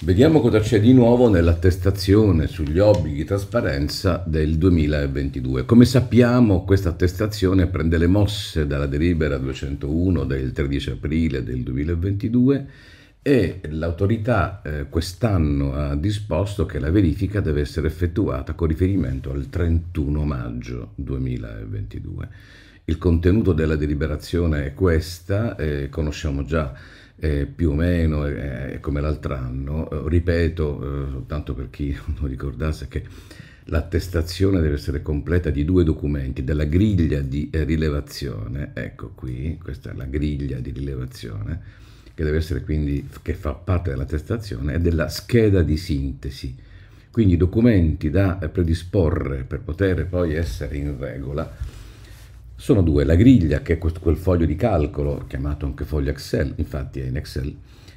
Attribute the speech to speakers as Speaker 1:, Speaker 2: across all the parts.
Speaker 1: Vediamo cosa c'è di nuovo nell'attestazione sugli obblighi di trasparenza del 2022. Come sappiamo questa attestazione prende le mosse dalla delibera 201 del 13 aprile del 2022 e l'autorità eh, quest'anno ha disposto che la verifica deve essere effettuata con riferimento al 31 maggio 2022. Il contenuto della deliberazione è questa, eh, conosciamo già eh, più o meno eh, come l'altro anno. Eh, ripeto, eh, soltanto per chi non ricordasse, che l'attestazione deve essere completa di due documenti, della griglia di eh, rilevazione, ecco qui, questa è la griglia di rilevazione, che deve essere quindi, che fa parte dell'attestazione, e della scheda di sintesi. Quindi documenti da eh, predisporre per poter poi essere in regola sono due, la griglia, che è quel foglio di calcolo, chiamato anche foglio Excel, infatti è in Excel,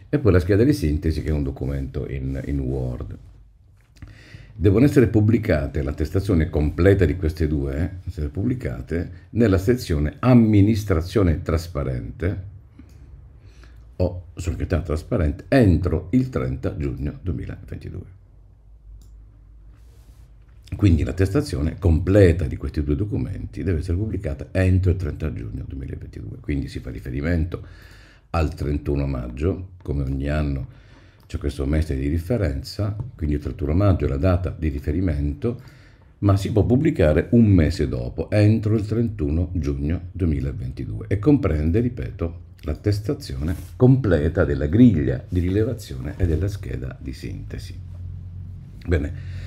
Speaker 1: e poi la scheda di sintesi, che è un documento in, in Word. Devono essere pubblicate, l'attestazione completa di queste due, eh, essere pubblicate nella sezione amministrazione trasparente o società trasparente entro il 30 giugno 2022. Quindi l'attestazione completa di questi due documenti deve essere pubblicata entro il 30 giugno 2022, quindi si fa riferimento al 31 maggio, come ogni anno c'è questo mese di differenza, quindi il 31 maggio è la data di riferimento, ma si può pubblicare un mese dopo, entro il 31 giugno 2022 e comprende, ripeto, l'attestazione completa della griglia di rilevazione e della scheda di sintesi. Bene.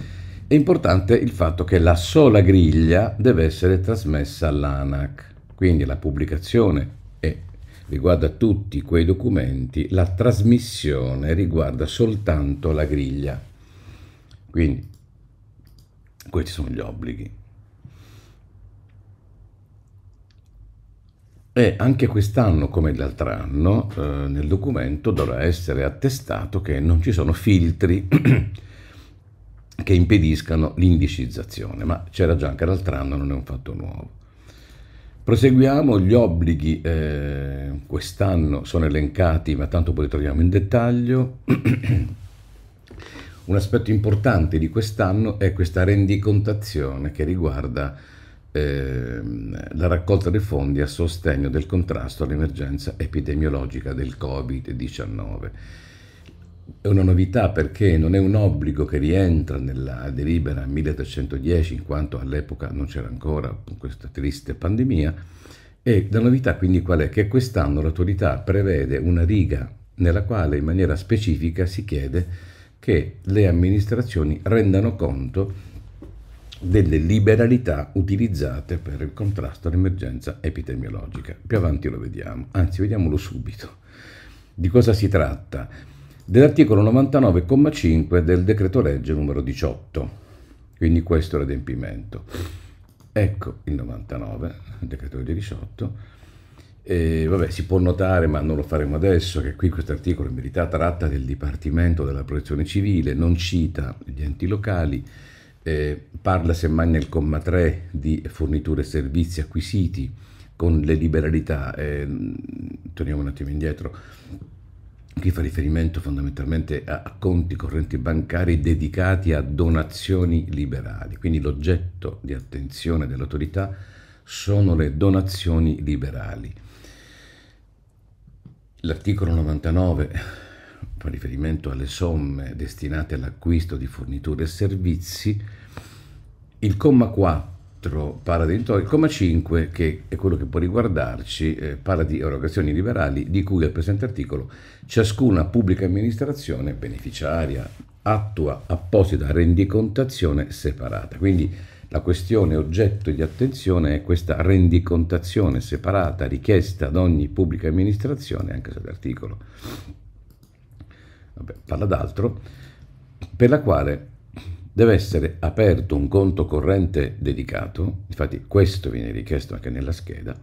Speaker 1: È importante il fatto che la sola griglia deve essere trasmessa all'ANAC, quindi la pubblicazione è, riguarda tutti quei documenti, la trasmissione riguarda soltanto la griglia. Quindi questi sono gli obblighi. E anche quest'anno, come l'altro anno, eh, nel documento dovrà essere attestato che non ci sono filtri che impediscano l'indicizzazione, ma c'era già anche l'altro anno, non è un fatto nuovo. Proseguiamo, gli obblighi eh, quest'anno sono elencati, ma tanto poi li troviamo in dettaglio. Un aspetto importante di quest'anno è questa rendicontazione che riguarda eh, la raccolta dei fondi a sostegno del contrasto all'emergenza epidemiologica del Covid-19 è una novità perché non è un obbligo che rientra nella delibera 1310 in quanto all'epoca non c'era ancora questa triste pandemia e la novità quindi qual è? Che quest'anno l'autorità prevede una riga nella quale in maniera specifica si chiede che le amministrazioni rendano conto delle liberalità utilizzate per il contrasto all'emergenza epidemiologica. Più avanti lo vediamo, anzi vediamolo subito. Di cosa si tratta? dell'articolo 99,5 del decreto legge numero 18. Quindi questo è l'adempimento. Ecco il 99, il decreto legge 18. E, vabbè, si può notare, ma non lo faremo adesso, che qui questo articolo in verità tratta del Dipartimento della Protezione Civile, non cita gli enti locali, eh, parla semmai nel comma 3 di forniture e servizi acquisiti con le liberalità. Eh, torniamo un attimo indietro Qui fa riferimento fondamentalmente a conti correnti bancari dedicati a donazioni liberali. Quindi l'oggetto di attenzione dell'autorità sono le donazioni liberali. L'articolo 99 fa riferimento alle somme destinate all'acquisto di forniture e servizi. Il comma 4 4 parla di il comma 5 che è quello che può riguardarci eh, parla di erogazioni liberali di cui al presente articolo ciascuna pubblica amministrazione beneficiaria attua apposita rendicontazione separata. Quindi la questione oggetto di attenzione è questa rendicontazione separata richiesta ad ogni pubblica amministrazione, anche se l'articolo Vabbè, parla d'altro, per la quale deve essere aperto un conto corrente dedicato, infatti questo viene richiesto anche nella scheda,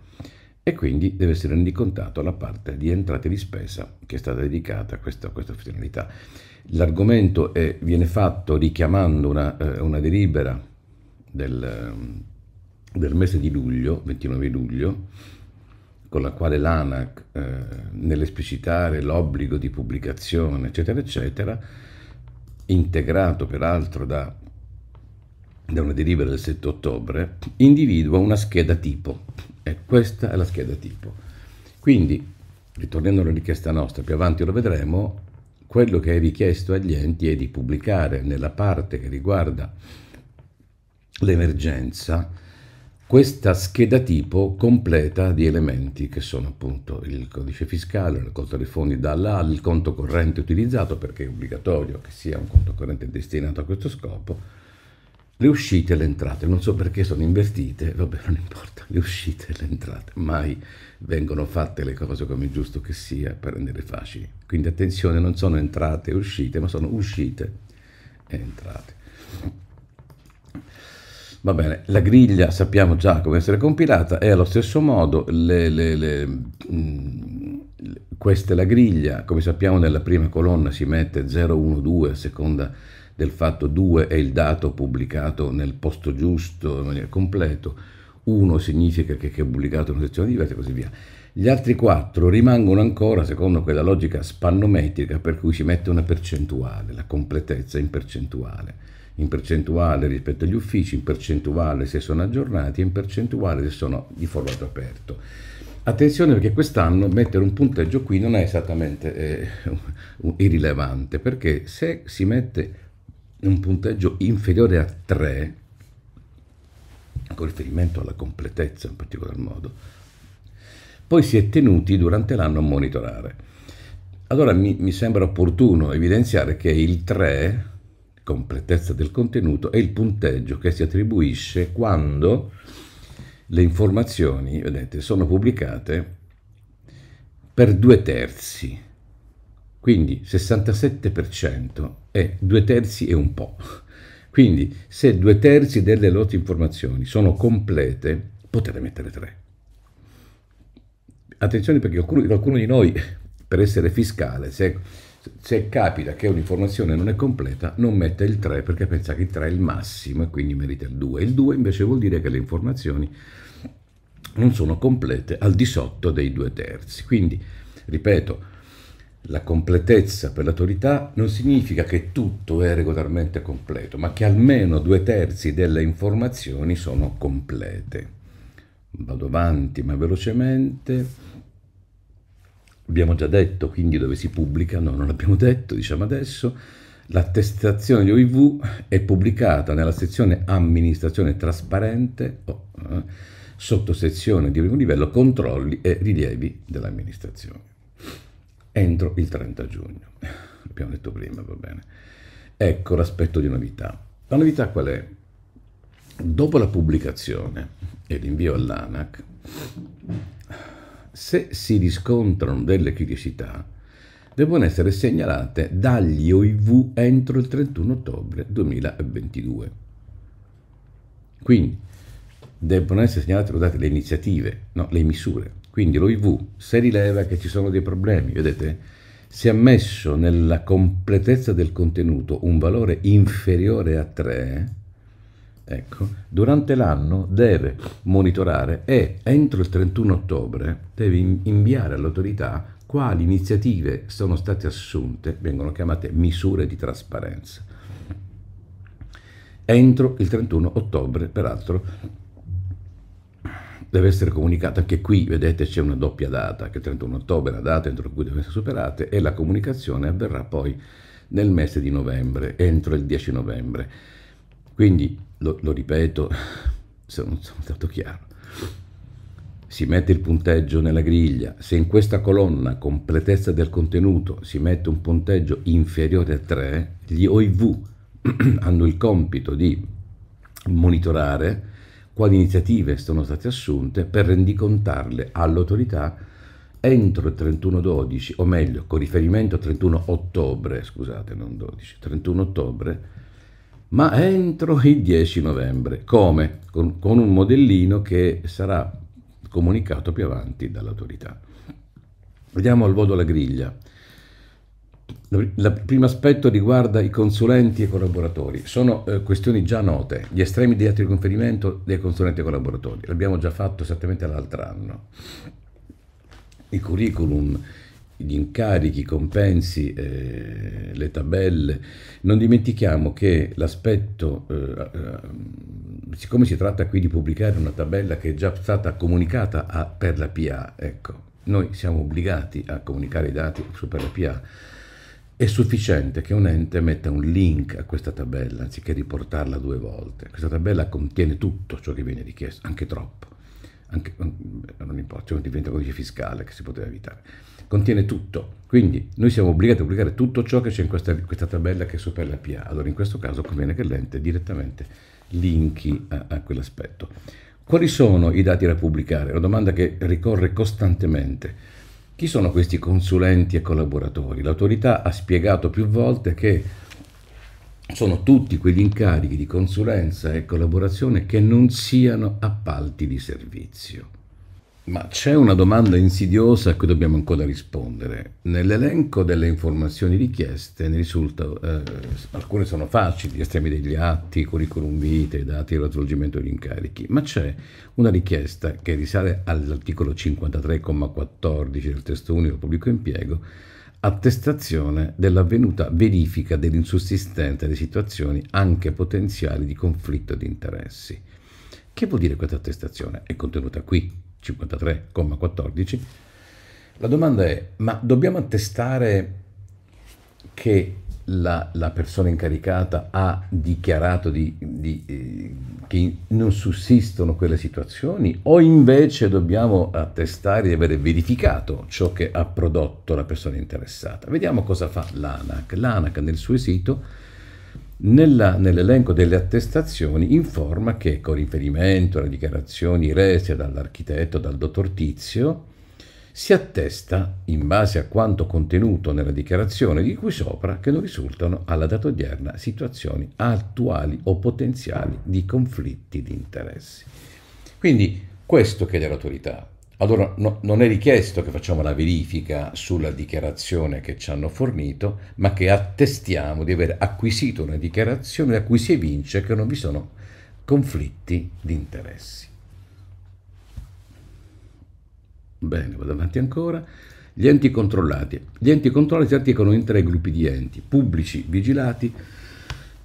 Speaker 1: e quindi deve essere rendicontato la parte di entrate di spesa che è stata dedicata a questa, a questa finalità. L'argomento è, viene fatto richiamando una, eh, una delibera del, ehm, del, mese di luglio, 29 luglio, con la quale l'ANAC, eh, nell'esplicitare l'obbligo di pubblicazione, eccetera, eccetera, integrato peraltro da, da una delibera del 7 ottobre, individua una scheda tipo. E questa è la scheda tipo. Quindi, ritornando alla richiesta nostra, più avanti lo vedremo, quello che è richiesto agli enti è di pubblicare nella parte che riguarda l'emergenza questa scheda tipo completa di elementi che sono appunto il codice fiscale, la raccolta dei fondi dalla il conto corrente utilizzato perché è obbligatorio che sia un conto corrente destinato a questo scopo, le uscite e le entrate. Non so perché sono invertite, vabbè non importa, le uscite e le entrate, mai vengono fatte le cose come è giusto che sia per rendere facili. Quindi attenzione, non sono entrate e uscite, ma sono uscite e entrate. Va bene, la griglia sappiamo già come essere compilata e allo stesso modo le, le, le, mm, questa è la griglia, come sappiamo nella prima colonna si mette 012 a seconda del fatto 2 è il dato pubblicato nel posto giusto in maniera completa, 1 significa che, che è pubblicato in una sezione diversa e così via. Gli altri 4 rimangono ancora secondo quella logica spannometrica per cui si mette una percentuale, la completezza in percentuale in percentuale rispetto agli uffici, in percentuale se sono aggiornati e in percentuale se sono di formato aperto. Attenzione perché quest'anno mettere un punteggio qui non è esattamente eh, irrilevante, perché se si mette un punteggio inferiore a 3, con riferimento alla completezza in particolar modo, poi si è tenuti durante l'anno a monitorare. Allora mi, mi sembra opportuno evidenziare che il 3 completezza del contenuto è il punteggio che si attribuisce quando le informazioni vedete, sono pubblicate per due terzi, quindi 67% è due terzi e un po'. Quindi se due terzi delle lotte informazioni sono complete, potete mettere tre. Attenzione perché qualcuno, qualcuno di noi, per essere fiscale, se se capita che un'informazione non è completa, non mette il 3 perché pensa che il 3 è il massimo e quindi merita il 2. Il 2 invece vuol dire che le informazioni non sono complete al di sotto dei due terzi. Quindi, ripeto, la completezza per l'autorità non significa che tutto è regolarmente completo, ma che almeno due terzi delle informazioni sono complete. Vado avanti, ma velocemente abbiamo già detto, quindi dove si pubblica, no, non l'abbiamo detto, diciamo adesso, l'attestazione di OIV è pubblicata nella sezione amministrazione trasparente o eh, sottosezione di primo livello controlli e rilievi dell'amministrazione entro il 30 giugno. abbiamo detto prima, va bene. Ecco l'aspetto di novità. La novità qual è? Dopo la pubblicazione e l'invio all'ANAC, se si riscontrano delle criticità, devono essere segnalate dagli OIV entro il 31 ottobre 2022. Quindi devono essere segnalate date, le iniziative, no, le misure. Quindi l'OIV, se rileva che ci sono dei problemi, vedete, se ha messo nella completezza del contenuto un valore inferiore a 3, ecco, durante l'anno deve monitorare e entro il 31 ottobre deve inviare all'autorità quali iniziative sono state assunte, vengono chiamate misure di trasparenza. Entro il 31 ottobre, peraltro, deve essere comunicata, anche qui vedete c'è una doppia data, che il 31 ottobre è la data entro cui devono essere superate e la comunicazione avverrà poi nel mese di novembre, entro il 10 novembre. Quindi lo, lo ripeto, se non sono stato chiaro, si mette il punteggio nella griglia, se in questa colonna completezza del contenuto si mette un punteggio inferiore a 3, gli OIV hanno il compito di monitorare quali iniziative sono state assunte per rendicontarle all'autorità entro il 31 12, o meglio, con riferimento al 31 ottobre, scusate, non 12, 31 ottobre ma entro il 10 novembre. Come? Con, con un modellino che sarà comunicato più avanti dall'autorità. Vediamo al volo la griglia. Il primo aspetto riguarda i consulenti e i collaboratori. Sono eh, questioni già note, gli estremi di atto di conferimento dei consulenti e collaboratori. L'abbiamo già fatto esattamente l'altro anno. I curriculum gli incarichi, i compensi, eh, le tabelle. Non dimentichiamo che l'aspetto, eh, eh, siccome si tratta qui di pubblicare una tabella che è già stata comunicata a, per la PA, ecco, noi siamo obbligati a comunicare i dati su per la PA. È sufficiente che un ente metta un link a questa tabella anziché riportarla due volte. Questa tabella contiene tutto ciò che viene richiesto, anche troppo. Anche, non importa, cioè diventa codice fiscale che si poteva evitare contiene tutto. Quindi noi siamo obbligati a pubblicare tutto ciò che c'è in questa, questa tabella che supera la PA. Allora in questo caso conviene che l'ente direttamente linki a, a quell'aspetto. Quali sono i dati da pubblicare? Una domanda che ricorre costantemente. Chi sono questi consulenti e collaboratori? L'autorità ha spiegato più volte che sono tutti quegli incarichi di consulenza e collaborazione che non siano appalti di servizio. Ma c'è una domanda insidiosa a cui dobbiamo ancora rispondere. Nell'elenco delle informazioni richieste ne risulta, eh, alcune sono facili, gli estremi degli atti, curriculum vitae, dati e svolgimento degli incarichi, ma c'è una richiesta che risale all'articolo 53,14 del testo unico del pubblico impiego, attestazione dell'avvenuta verifica dell'insussistenza di situazioni anche potenziali di conflitto di interessi. Che vuol dire questa attestazione? È contenuta qui 53,14, la domanda è, ma dobbiamo attestare che la, la persona incaricata ha dichiarato di, di, eh, che non sussistono quelle situazioni o invece dobbiamo attestare di aver verificato ciò che ha prodotto la persona interessata? Vediamo cosa fa l'ANAC. L'ANAC nel suo sito nella, nell'elenco delle attestazioni informa che con riferimento alle dichiarazioni rese dall'architetto, dal dottor Tizio, si attesta, in base a quanto contenuto nella dichiarazione di cui sopra, che non risultano alla data odierna situazioni attuali o potenziali di conflitti di interessi. Quindi questo chiede l'autorità, allora no, non è richiesto che facciamo la verifica sulla dichiarazione che ci hanno fornito, ma che attestiamo di aver acquisito una dichiarazione da cui si evince che non vi sono conflitti di interessi. Bene, vado avanti ancora. Gli enti controllati. Gli enti controllati si articolano in tre gruppi di enti, pubblici vigilati,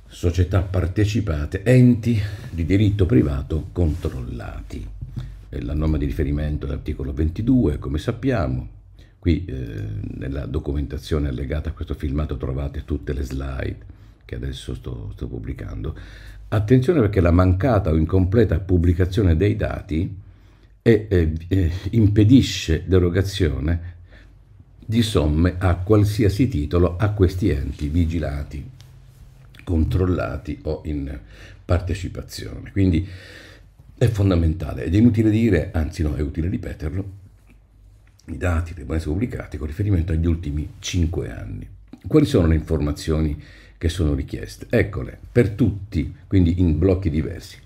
Speaker 1: società partecipate, enti di diritto privato controllati. Eh, la norma di riferimento è 22, come sappiamo. Qui eh, nella documentazione allegata a questo filmato trovate tutte le slide che adesso sto, sto pubblicando. Attenzione perché la mancata o incompleta pubblicazione dei dati e, e, eh, e eh, impedisce l'erogazione di somme a qualsiasi titolo a questi enti vigilati, controllati o in partecipazione. Quindi è fondamentale ed è inutile dire, anzi no, è utile ripeterlo, i dati devono essere pubblicati con riferimento agli ultimi 5 anni. Quali sono le informazioni che sono richieste? Eccole, per tutti, quindi in blocchi diversi.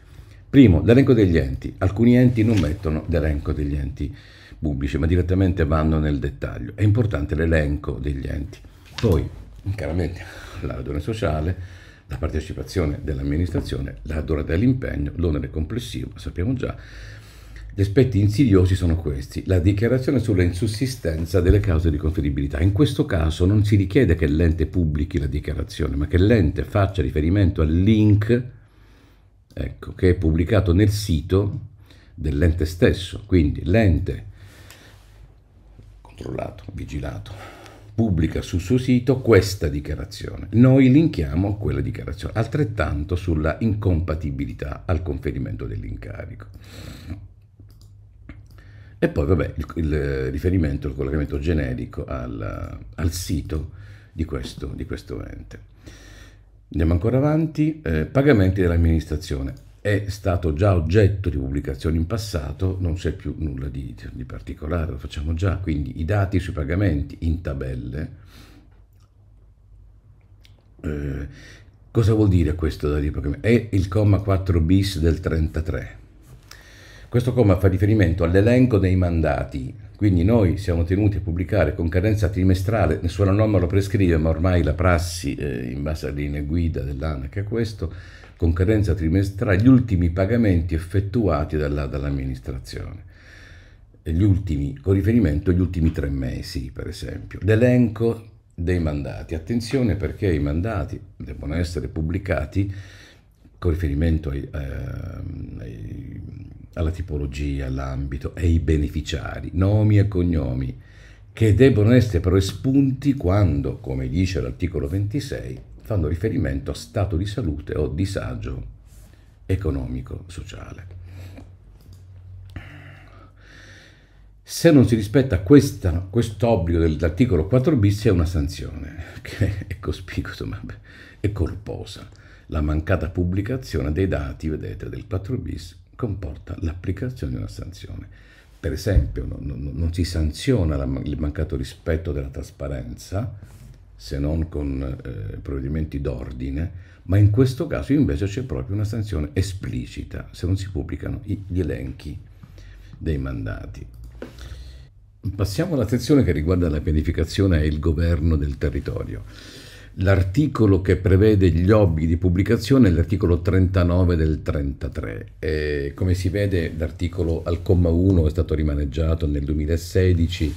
Speaker 1: Primo, l'elenco degli enti. Alcuni enti non mettono l'elenco degli enti pubblici, ma direttamente vanno nel dettaglio. È importante l'elenco degli enti. Poi, chiaramente, la ragione sociale, la partecipazione dell'amministrazione, la durata dell'impegno, l'onere complessivo, sappiamo già. Gli aspetti insidiosi sono questi. La dichiarazione sulla insussistenza delle cause di conferibilità. In questo caso non si richiede che l'ente pubblichi la dichiarazione, ma che l'ente faccia riferimento al link ecco, che è pubblicato nel sito dell'ente stesso. Quindi l'ente controllato, vigilato, pubblica sul suo sito questa dichiarazione. Noi linkiamo quella dichiarazione, altrettanto sulla incompatibilità al conferimento dell'incarico. E poi, vabbè, il, il riferimento, il collegamento generico al, al sito di questo, di questo ente. Andiamo ancora avanti, eh, pagamenti dell'amministrazione è stato già oggetto di pubblicazioni in passato, non c'è più nulla di, di particolare, lo facciamo già, quindi i dati sui pagamenti in tabelle. Eh, cosa vuol dire questo dati pagamenti? È il comma 4 bis del 33. Questo comma fa riferimento all'elenco dei mandati, quindi noi siamo tenuti a pubblicare con cadenza trimestrale, nessuna norma lo prescrive, ma ormai la prassi eh, in base alle linee guida dell'ANAC è questo, con cadenza trimestrale gli ultimi pagamenti effettuati dalla, dall'amministrazione, ultimi, con riferimento agli ultimi tre mesi, per esempio. L'elenco dei mandati. Attenzione perché i mandati devono essere pubblicati con riferimento ai, eh, ai, alla tipologia, all'ambito e ai beneficiari, nomi e cognomi, che debbono essere però espunti quando, come dice l'articolo 26, fanno riferimento a stato di salute o disagio economico-sociale. Se non si rispetta questo obbligo dell'articolo 4 bis è una sanzione, che è cospicua, ma è corposa. La mancata pubblicazione dei dati, vedete, del 4 bis comporta l'applicazione di una sanzione. Per esempio, non, non, non si sanziona la, il mancato rispetto della trasparenza, se non con eh, provvedimenti d'ordine, ma in questo caso invece c'è proprio una sanzione esplicita se non si pubblicano gli elenchi dei mandati. Passiamo alla sezione che riguarda la pianificazione e il governo del territorio. L'articolo che prevede gli obblighi di pubblicazione è l'articolo 39 del 33. E come si vede l'articolo al comma 1 è stato rimaneggiato nel 2016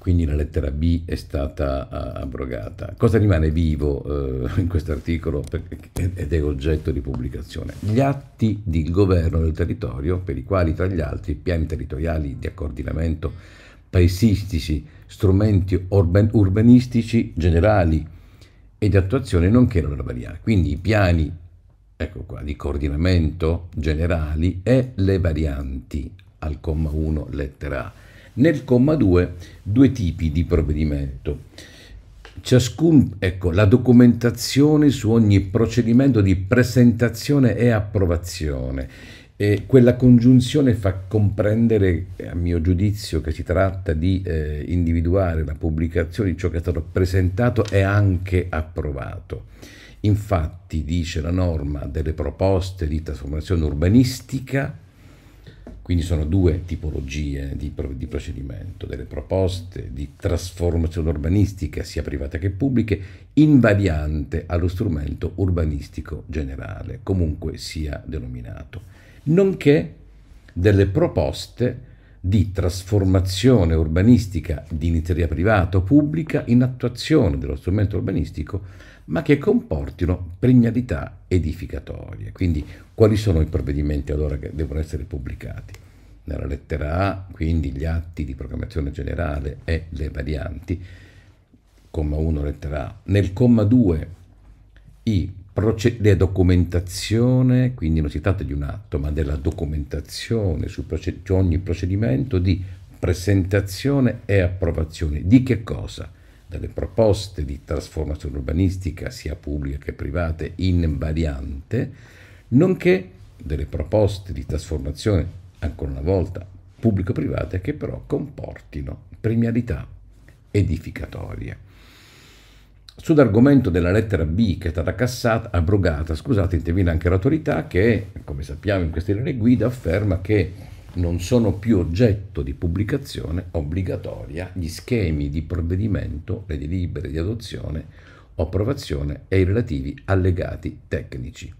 Speaker 1: quindi la lettera B è stata ah, abrogata. Cosa rimane vivo eh, in questo articolo ed è oggetto di pubblicazione? Gli atti di governo del territorio per i quali tra gli altri piani territoriali di coordinamento paesistici, strumenti urban urbanistici generali e di attuazione nonché la variare. Quindi i piani ecco qua, di coordinamento generali e le varianti al comma 1 lettera A nel comma 2 due tipi di provvedimento. Ciascun, ecco, la documentazione su ogni procedimento di presentazione e approvazione. E quella congiunzione fa comprendere, a mio giudizio, che si tratta di eh, individuare la pubblicazione di ciò che è stato presentato e anche approvato. Infatti, dice la norma, delle proposte di trasformazione urbanistica quindi sono due tipologie di, di, procedimento, delle proposte di trasformazione urbanistica, sia privata che pubblica, invariante allo strumento urbanistico generale, comunque sia denominato, nonché delle proposte di trasformazione urbanistica di iniziativa privata o pubblica in attuazione dello strumento urbanistico ma che comportino pregnalità edificatorie. Quindi quali sono i provvedimenti allora che devono essere pubblicati? Nella lettera A, quindi gli atti di programmazione generale e le varianti, comma 1 lettera A. Nel comma 2 i la documentazione, quindi non si tratta di un atto, ma della documentazione su proced ogni procedimento di presentazione e approvazione. Di che cosa? delle proposte di trasformazione urbanistica, sia pubblica che private, in variante, nonché delle proposte di trasformazione, ancora una volta, pubblico-private, che però comportino premialità edificatorie sull'argomento della lettera B che è stata cassata, abrogata, scusate, interviene anche l'autorità che, come sappiamo in queste linee guida, afferma che non sono più oggetto di pubblicazione obbligatoria gli schemi di provvedimento, le delibere di adozione o approvazione e i relativi allegati tecnici.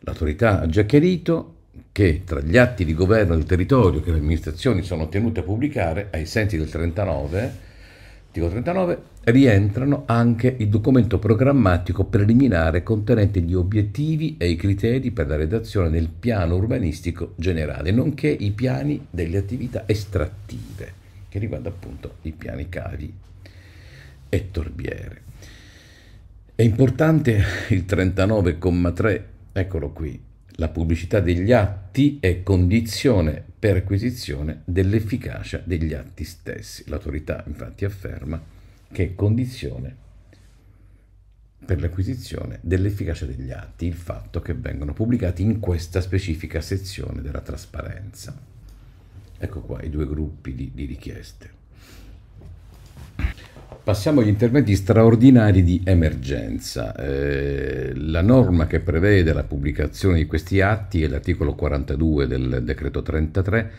Speaker 1: L'autorità ha già chiarito che tra gli atti di governo del territorio che le amministrazioni sono tenute a pubblicare ai sensi del 39 articolo 39, rientrano anche il documento programmatico preliminare contenente gli obiettivi e i criteri per la redazione del piano urbanistico generale, nonché i piani delle attività estrattive, che riguarda appunto i piani cavi e torbiere. È importante il 39,3, eccolo qui, la pubblicità degli atti è condizione per acquisizione dell'efficacia degli atti stessi. L'autorità infatti afferma che è condizione per l'acquisizione dell'efficacia degli atti il fatto che vengono pubblicati in questa specifica sezione della trasparenza. Ecco qua i due gruppi di, di richieste. Passiamo agli interventi straordinari di emergenza. Eh, la norma che prevede la pubblicazione di questi atti è l'articolo 42 del decreto 33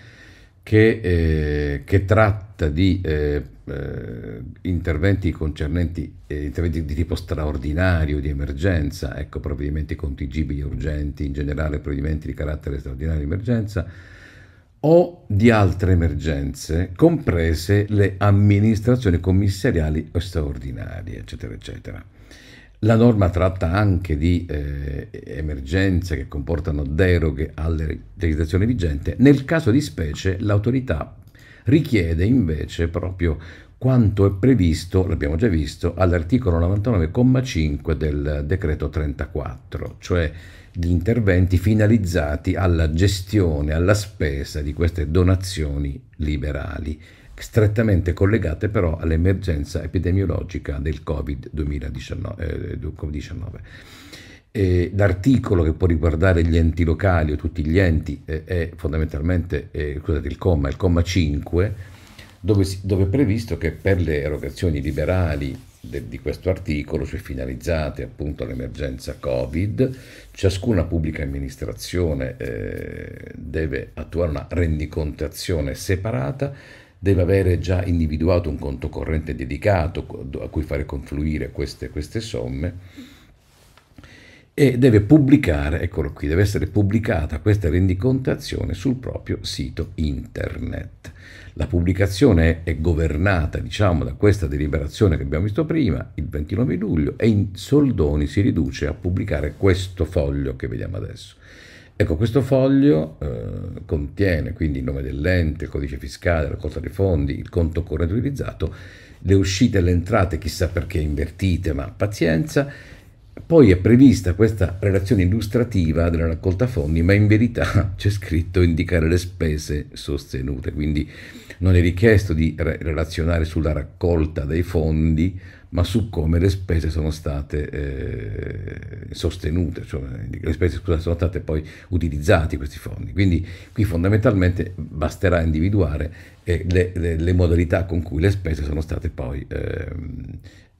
Speaker 1: che, eh, che tratta di eh, eh interventi concernenti eh, interventi di tipo straordinario, di emergenza, ecco provvedimenti contingibili urgenti, in generale provvedimenti di carattere straordinario di emergenza o di altre emergenze, comprese le amministrazioni commissariali straordinarie, eccetera, eccetera. La norma tratta anche di eh, emergenze che comportano deroghe alle legislazione vigente. Nel caso di specie l'autorità richiede invece proprio quanto è previsto, l'abbiamo già visto, all'articolo 99,5 del decreto 34, cioè gli interventi finalizzati alla gestione, alla spesa di queste donazioni liberali, strettamente collegate però all'emergenza epidemiologica del Covid-19. Eh, l'articolo che può riguardare gli enti locali o tutti gli enti eh, è fondamentalmente, eh, scusate il comma, il comma 5, dove, dove, è previsto che per le erogazioni liberali de, di questo articolo, cioè finalizzate appunto all'emergenza Covid, ciascuna pubblica amministrazione eh, deve attuare una rendicontazione separata, deve avere già individuato un conto corrente dedicato a cui fare confluire queste, queste somme e deve pubblicare, eccolo qui, deve essere pubblicata questa rendicontazione sul proprio sito internet. La pubblicazione è governata, diciamo, da questa deliberazione che abbiamo visto prima, il 29 luglio, e in soldoni si riduce a pubblicare questo foglio che vediamo adesso. Ecco, questo foglio eh, contiene quindi il nome dell'ente, il codice fiscale, la raccolta dei fondi, il conto corrente utilizzato, le uscite e le entrate, chissà perché invertite, ma pazienza, poi è prevista questa relazione illustrativa della raccolta fondi, ma in verità c'è scritto indicare le spese sostenute, quindi non è richiesto di re- relazionare sulla raccolta dei fondi, ma su come le spese sono state eh, sostenute, cioè le spese scusa, sono state poi utilizzate questi fondi. Quindi qui fondamentalmente basterà individuare eh, le, le, le, modalità con cui le spese sono state poi eh,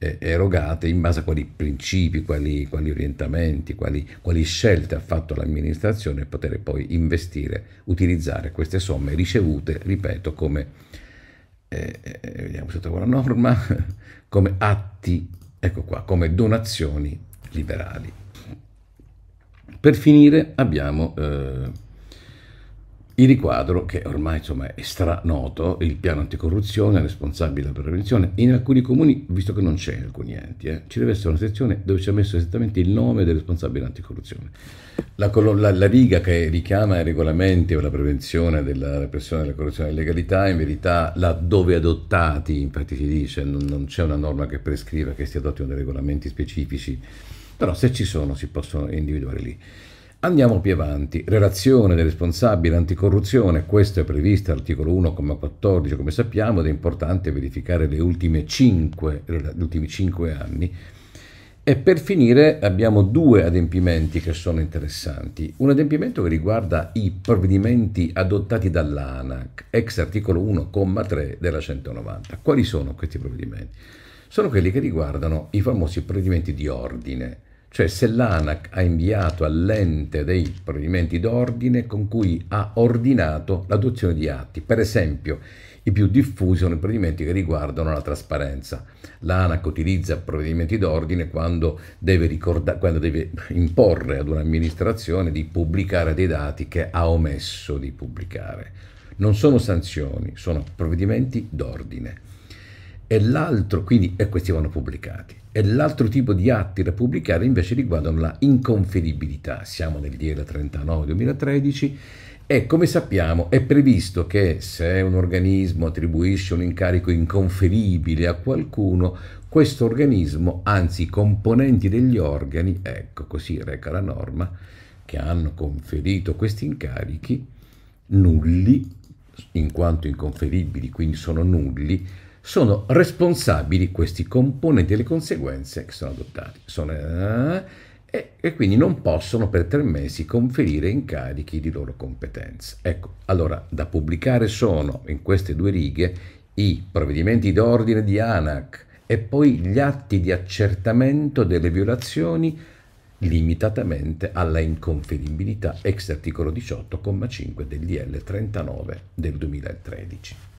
Speaker 1: eh, erogate in base a quali principi, quali, quali orientamenti, quali, quali, scelte ha fatto l'amministrazione e poter poi investire, utilizzare queste somme ricevute, ripeto, come, eh, eh vediamo se trovo la norma, come atti, ecco qua, come donazioni liberali. Per finire abbiamo eh, il riquadro, che ormai insomma, è stranoto, il piano anticorruzione responsabile della prevenzione, in alcuni comuni, visto che non c'è in alcuni enti, eh, ci deve essere una sezione dove c'è messo esattamente il nome del responsabile anticorruzione. La, la, la, riga che richiama i regolamenti per la prevenzione della repressione della corruzione e legalità, in verità laddove adottati, infatti si dice, non, non c'è una norma che prescriva che si adottino dei regolamenti specifici, però se ci sono si possono individuare lì. Andiamo più avanti. Relazione del responsabile anticorruzione, questo è previsto all'articolo 1,14 come sappiamo ed è importante verificare le ultime 5, gli ultimi 5 anni. E per finire abbiamo due adempimenti che sono interessanti. Un adempimento che riguarda i provvedimenti adottati dall'ANAC, ex articolo 1,3 della 190. Quali sono questi provvedimenti? Sono quelli che riguardano i famosi provvedimenti di ordine cioè se l'ANAC ha inviato all'ente dei provvedimenti d'ordine con cui ha ordinato l'adozione di atti, per esempio i più diffusi sono i provvedimenti che riguardano la trasparenza. L'ANAC utilizza provvedimenti d'ordine quando deve, ricorda- quando deve imporre ad un'amministrazione di pubblicare dei dati che ha omesso di pubblicare. Non sono sanzioni, sono provvedimenti d'ordine e l'altro, quindi, e questi vanno pubblicati. E l'altro tipo di atti da pubblicare invece riguardano la inconferibilità. Siamo nel DL 39-2013 e come sappiamo è previsto che se un organismo attribuisce un incarico inconferibile a qualcuno, questo organismo, anzi i componenti degli organi, ecco così reca la norma, che hanno conferito questi incarichi, nulli, in quanto inconferibili, quindi sono nulli, sono responsabili questi componenti delle conseguenze che sono adottati. Sono, eh, e, e, quindi non possono per tre mesi conferire incarichi di loro competenza. Ecco, allora da pubblicare sono in queste due righe i provvedimenti d'ordine di ANAC e poi gli atti di accertamento delle violazioni limitatamente alla inconferibilità ex articolo 18,5 del DL 39 del 2013.